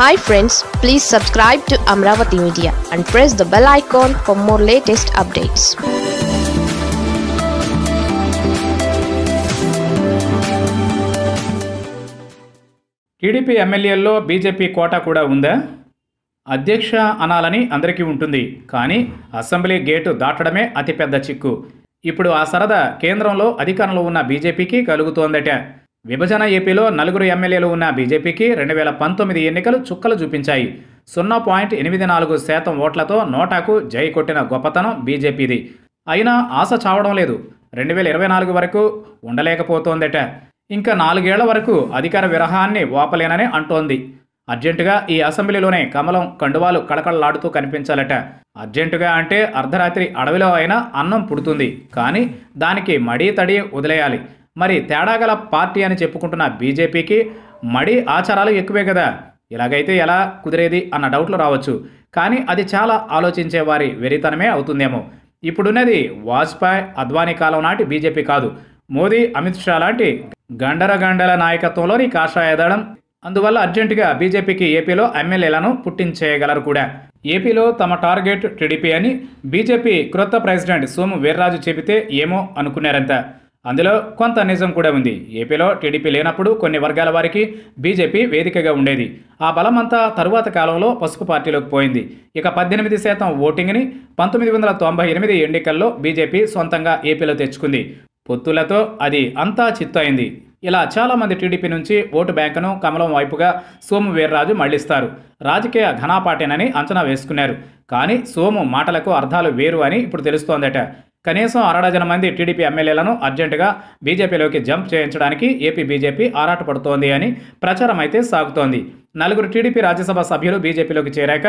hi friends please subscribe to Amaravati media and press the bell icon for more latest updates TDP ఎమ్మెల్యేల్లో BJP quota కూడా ఉందా అధ్యక్ష అనాలని అందరికీ ఉంటుంది కానీ అసెంబ్లీ గేటు దాటడమే అతిపెద్ద చిక్కు ఇప్పుడు ఆ సరదా కేంద్రంలో అధికారంలో ఉన్న బీజేపీకి కలుగుతోందట విభజన ఏపీలో నలుగురు ఎమ్మెల్యేలు ఉన్న బీజేపీకి రెండు వేల పంతొమ్మిది ఎన్నికలు చుక్కలు చూపించాయి సున్నా పాయింట్ ఎనిమిది నాలుగు శాతం ఓట్లతో నోటాకు జై కొట్టిన గొప్పతనం బీజేపీది అయినా ఆశ చావడం లేదు రెండు వేల ఇరవై నాలుగు వరకు ఉండలేకపోతోందట ఇంకా నాలుగేళ్ల వరకు అధికార విరహాన్ని ఓపలేనని అంటోంది అర్జెంటుగా ఈ అసెంబ్లీలోనే కమలం కండువాలు కళకళలాడుతూ కనిపించాలట అర్జెంటుగా అంటే అర్ధరాత్రి అడవిలో అయినా అన్నం పుడుతుంది కానీ దానికి మడీ తడి వదిలేయాలి మరి తేడాగల పార్టీ అని చెప్పుకుంటున్న బీజేపీకి మడి ఆచారాలు ఎక్కువే కదా ఇలాగైతే ఎలా కుదిరేది అన్న డౌట్లు రావచ్చు కానీ అది చాలా ఆలోచించే వారి వెరితనమే అవుతుందేమో ఇప్పుడున్నది వాజ్పేయి అద్వానీ కాలం నాటి బీజేపీ కాదు మోదీ అమిత్ షా లాంటి గండరగండల నాయకత్వంలోని కాషాయదళం అందువల్ల అర్జెంటుగా బీజేపీకి ఏపీలో ఎమ్మెల్యేలను పుట్టించేయగలరు కూడా ఏపీలో తమ టార్గెట్ టీడీపీ అని బీజేపీ క్రొత్త ప్రెసిడెంట్ సోము వీర్రాజు చెబితే ఏమో అనుకున్నారంతా అందులో కొంత నిజం కూడా ఉంది ఏపీలో టీడీపీ లేనప్పుడు కొన్ని వర్గాల వారికి బీజేపీ వేదికగా ఉండేది ఆ బలమంతా తరువాత కాలంలో పసుపు పార్టీలోకి పోయింది ఇక పద్దెనిమిది శాతం ఓటింగ్ని పంతొమ్మిది వందల తొంభై ఎనిమిది ఎన్నికల్లో బీజేపీ సొంతంగా ఏపీలో తెచ్చుకుంది పొత్తులతో అది అంతా అయింది ఇలా చాలామంది టీడీపీ నుంచి ఓటు బ్యాంకును కమలం వైపుగా సోము వీర్రాజు మళ్లిస్తారు రాజకీయ ఘనాపాటేనని అంచనా వేసుకున్నారు కానీ సోము మాటలకు అర్థాలు వేరు అని ఇప్పుడు తెలుస్తోందట కనీసం అరడజన మంది టీడీపీ ఎమ్మెల్యేలను అర్జెంటుగా బీజేపీలోకి జంప్ చేయించడానికి ఏపీ బీజేపీ ఆరాటపడుతోంది అని ప్రచారం అయితే సాగుతోంది నలుగురు టీడీపీ రాజ్యసభ సభ్యులు బీజేపీలోకి చేరాక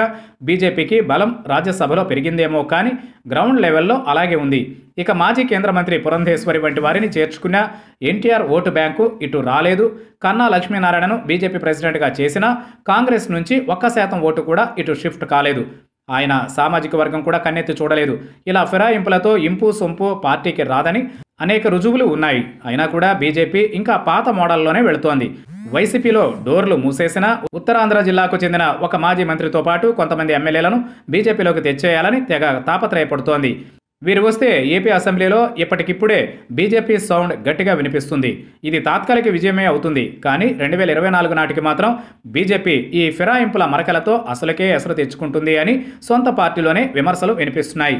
బీజేపీకి బలం రాజ్యసభలో పెరిగిందేమో కానీ గ్రౌండ్ లెవెల్లో అలాగే ఉంది ఇక మాజీ కేంద్ర మంత్రి పురంధేశ్వరి వంటి వారిని చేర్చుకున్న ఎన్టీఆర్ ఓటు బ్యాంకు ఇటు రాలేదు కన్నా లక్ష్మీనారాయణను బీజేపీ ప్రెసిడెంట్గా చేసినా కాంగ్రెస్ నుంచి ఒక్క శాతం ఓటు కూడా ఇటు షిఫ్ట్ కాలేదు ఆయన సామాజిక వర్గం కూడా కన్నెత్తి చూడలేదు ఇలా ఫిరాయింపులతో ఇంపు సొంపు పార్టీకి రాదని అనేక రుజువులు ఉన్నాయి అయినా కూడా బీజేపీ ఇంకా పాత మోడల్లోనే వెళుతోంది వైసీపీలో డోర్లు మూసేసిన ఉత్తరాంధ్ర జిల్లాకు చెందిన ఒక మాజీ మంత్రితో పాటు కొంతమంది ఎమ్మెల్యేలను బీజేపీలోకి తెచ్చేయాలని తెగ తాపత్రయపడుతోంది వీరు వస్తే ఏపీ అసెంబ్లీలో ఇప్పటికిప్పుడే బీజేపీ సౌండ్ గట్టిగా వినిపిస్తుంది ఇది తాత్కాలిక విజయమే అవుతుంది కానీ రెండు వేల ఇరవై నాలుగు నాటికి మాత్రం బీజేపీ ఈ ఫిరాయింపుల మరకలతో అసలుకే ఎసర తెచ్చుకుంటుంది అని సొంత పార్టీలోనే విమర్శలు వినిపిస్తున్నాయి